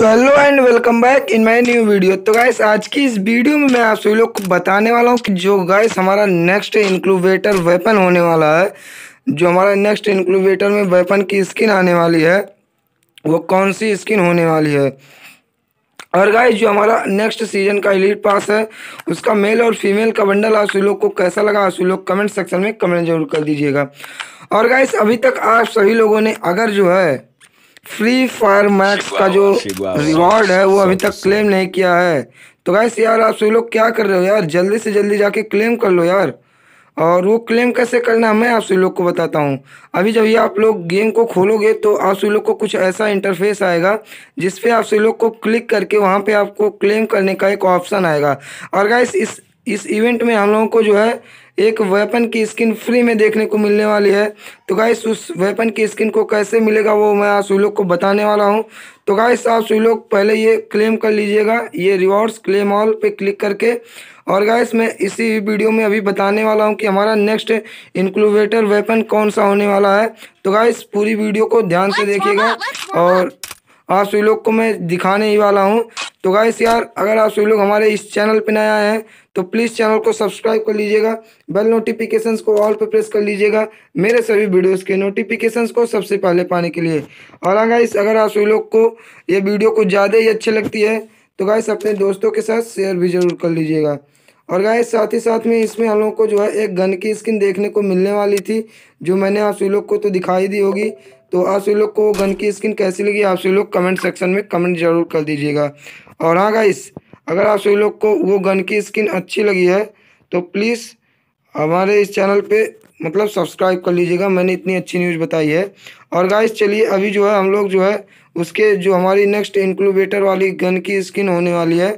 तो hello and welcome back in my new video तो guys आज की इस वीडियो में मैं आप सभी लोग को बताने वाला हूँ कि जो गाइस हमारा नेक्स्ट इंक्लूवेटर वेपन होने वाला है जो हमारा नेक्स्ट इंक्लूवेटर में वेपन की स्किन आने वाली है वो कौन सी स्किन होने वाली है और गाइस जो हमारा नेक्स्ट सीजन का एलिट पास है उसका मेल और फीमेल का बंडल आप सभी लोग को कैसा लगा आप सभी लोग कमेंट सेक्शन में कमेंट जरूर कर दीजिएगा और गाइस अभी तक आप सभी लोगों ने अगर जो है फ्री फायर मैक्स का जो रिवॉर्ड है वो अभी तक क्लेम नहीं किया है तो गैस यार आप सभी लोग क्या कर रहे हो यार जल्दी से जल्दी जाके क्लेम कर लो यार और वो क्लेम कैसे करना है मैं आप सभी लोग को बताता हूँ अभी जब ये आप लोग गेम को खोलोगे तो आप सभी लोग को कुछ ऐसा इंटरफेस आएगा जिस पे आप सभी लोग को क्लिक करके वहाँ पे आपको क्लेम करने का एक ऑप्शन आएगा और गाइस इस इस इवेंट में हम लोगों को जो है एक वेपन की स्किन फ्री में देखने को मिलने वाली है तो गाइस उस वेपन की स्किन को कैसे मिलेगा वो मैं आप लोग को बताने वाला हूँ तो गाइस आप सभी लोग पहले ये क्लेम कर लीजिएगा ये रिवॉर्ड्स क्लेम ऑल पे क्लिक करके और गाइस मैं इसी वीडियो में अभी बताने वाला हूँ कि हमारा नेक्स्ट इंक्लूवेटर वेपन कौन सा होने वाला है तो गाइस पूरी वीडियो को ध्यान से देखिएगा और आप सभी लोग को मैं दिखाने ही वाला हूँ तो गाइस यार अगर आप सभी लोग हमारे इस चैनल पर नया आए हैं तो प्लीज़ चैनल को सब्सक्राइब कर लीजिएगा बेल नोटिफिकेशन को ऑल पर प्रेस कर लीजिएगा मेरे सभी वीडियोस के नोटिफिकेशन को सबसे पहले पाने के लिए और हाँ गाइस अगर आप सभी लोग को ये वीडियो कुछ ज़्यादा ही अच्छी लगती है तो गाइस अपने दोस्तों के साथ शेयर भी जरूर कर लीजिएगा और गाय साथ ही साथ में इसमें हम लोग को जो है एक गन की स्किन देखने को मिलने वाली थी जो मैंने आप सभी लोग को तो दिखाई दी होगी तो आप सभी लोग को गन की स्किन कैसी लगी आप सभी लोग कमेंट सेक्शन में कमेंट जरूर कर दीजिएगा और हाँ गाइस अगर आप सभी लोग को वो गन की स्किन अच्छी लगी है तो प्लीज़ हमारे इस चैनल पे मतलब सब्सक्राइब कर लीजिएगा मैंने इतनी अच्छी न्यूज़ बताई है और गाइस चलिए अभी जो है हम लोग जो है उसके जो हमारी नेक्स्ट इंक्लूबेटर वाली गन की स्किन होने वाली है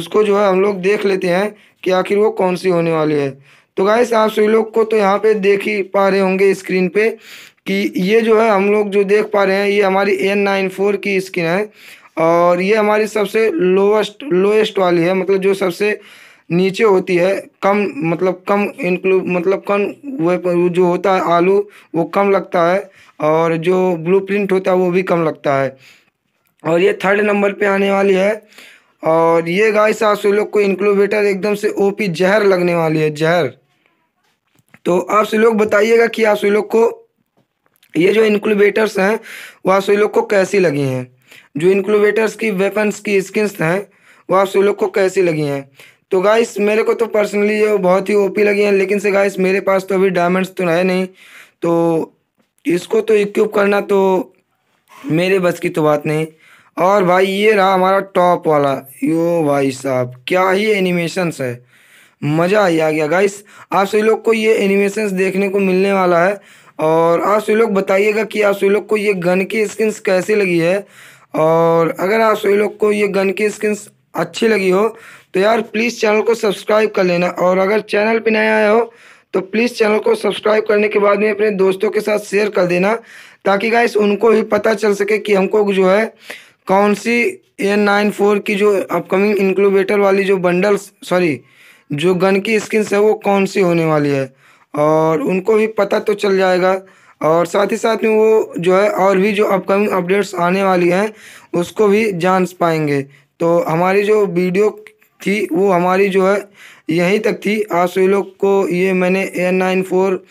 उसको जो है हम लोग देख लेते हैं कि आखिर वो कौन सी होने वाली है तो गाइस आप सभी लोग को तो यहाँ पे देख ही पा रहे होंगे स्क्रीन पे कि ये जो है हम लोग जो देख पा रहे हैं ये हमारी एन नाइन फोर की स्क्रीन है और ये हमारी सबसे लोवेस्ट लोएस्ट वाली है मतलब जो सबसे नीचे होती है कम मतलब कम इनक्लू मतलब कम वे जो होता है आलू वो कम लगता है और जो ब्लूप्रिंट होता है वो भी कम लगता है और ये थर्ड नंबर पे आने वाली है और ये आप सभी लोग को इंक्लोवेटर एकदम से ओपी जहर लगने वाली है जहर तो आप सभी लोग बताइएगा कि आप सभी लोग को ये जो इंक्लोवेटर्स हैं वो आप सभी लोग को कैसी लगी हैं जो इंक्लोवेटर्स की वेपन्स की स्किन्स हैं वो आप सभी लोग को कैसी लगी हैं तो गाइस मेरे को तो पर्सनली ये बहुत ही ओपी लगी हैं लेकिन से गाइस मेरे पास तो अभी डायमंड्स तो है नहीं तो इसको तो इक्यूब करना तो मेरे बस की तो बात नहीं और भाई ये रहा हमारा टॉप वाला यो भाई साहब क्या ही एनिमेशंस है मज़ा ही आ गया गाइस आप सभी लोग को ये एनिमेशंस देखने को मिलने वाला है और आप सभी लोग बताइएगा कि आप सभी लोग को ये गन की स्किन्स कैसी लगी है और अगर आप सभी लोग को ये गन की स्किन्स अच्छी लगी हो तो यार प्लीज़ चैनल को सब्सक्राइब कर लेना और अगर चैनल पर नया आया हो तो प्लीज़ चैनल को सब्सक्राइब करने के बाद में अपने दोस्तों के साथ शेयर कर देना ताकि गाइस उनको भी पता चल सके कि हमको जो है कौन सी ए नाइन फोर की जो अपकमिंग इंक्लूबेटर वाली जो बंडल सॉरी जो गन की स्किन्स है वो कौन सी होने वाली है और उनको भी पता तो चल जाएगा और साथ ही साथ में वो जो है और भी जो अपकमिंग अपडेट्स आने वाली हैं उसको भी जान पाएंगे तो हमारी जो वीडियो थी वो हमारी जो है यहीं तक थी आज से लोग को ये मैंने एन नाइन फोर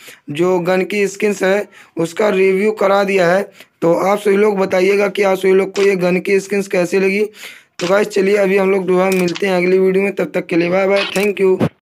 जो गन की स्किन्स है उसका रिव्यू करा दिया है तो आप सभी लोग बताइएगा कि आप सभी लोग को ये गन की स्किन्स कैसे लगी तो गाइस चलिए अभी हम लोग जो है मिलते हैं अगली वीडियो में तब तक के लिए बाय बाय थैंक यू